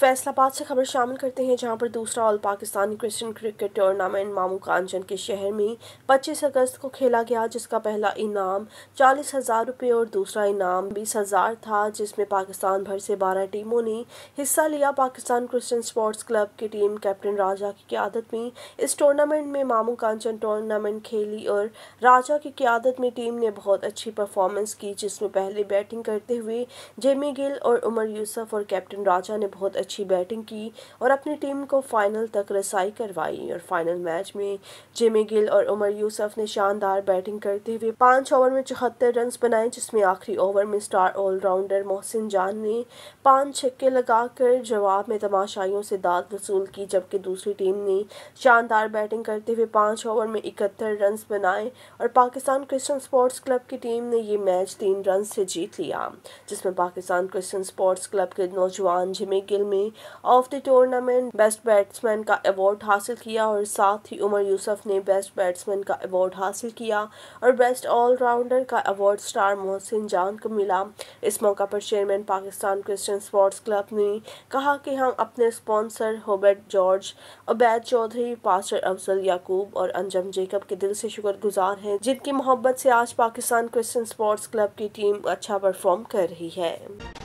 फैसलाबाद से खबर शामिल करते हैं जहां पर दूसरा all Pakistan Christian cricket tournament Mamu Kanjan के शहर में 25 अगस्त को खेला गया जिसका पहला इनाम चालीस हज़ार रुपये और दूसरा इनाम बीस हज़ार था जिसमें पाकिस्तान भर से 12 टीमों ने हिस्सा लिया पाकिस्तान क्रिश्चियन स्पोर्ट्स क्लब की टीम कैप्टन राजा की क्यादत में इस टूर्नामेंट में मामू कांचन टूर्नामेंट खेली और राजा की क्यादत में टीम ने बहुत अच्छी परफॉर्मेंस की जिसमें पहले बैटिंग करते हुए जेमी गिल और उमर यूसफ और कैप्टन राजा ने बहुत अच्छी बैटिंग की और अपनी टीम को फाइनल तक रसाई करवाई और फाइनल मैच में जेमी गिल और उमर यूसफ ने शानदार बैटिंग करते हुए पाँच ओवर में चौहत्तर रन बनाए जिसमें आखिरी ओवर में स्टार ऑलराउंडर मोहसिन जान ने पाँच छक्के लगाकर जवाब में तमाशाइयों से दाद वसूल की जबकि दूसरी टीम ने शानदार बैटिंग करते हुए पाँच ओवर में इकहत्तर रन बनाए और पाकिस्तान क्रिश्चियन स्पोर्ट्स क्लब की टीम ने ये मैच तीन रन से जीत लिया जिसमें पाकिस्तान क्रिश्चियन स्पोर्ट्स क्लब के नौजवान जिमी गिल में man of the tournament best batsman का अवार्ड हासिल किया और साथ ही उमर यूसुफ ने बेस्ट बैट्समैन का अवार्ड हासिल किया और बेस्ट ऑलराउंडर का अवार्ड स्टार मोहसिन जान को मिला इस मौका पर chairman Pakistan Christian sports club ने कहा कि हम अपने sponsor Hobart George Abaid Chaudhry pastor Afzal Yaqoob और अंजम जेकब के दिल से शुक्रगुजार हैं जिनकी मोहब्बत से आज पाकिस्तान क्रिश्चियन स्पोर्ट्स क्लब की टीम अच्छा परफॉर्म कर रही है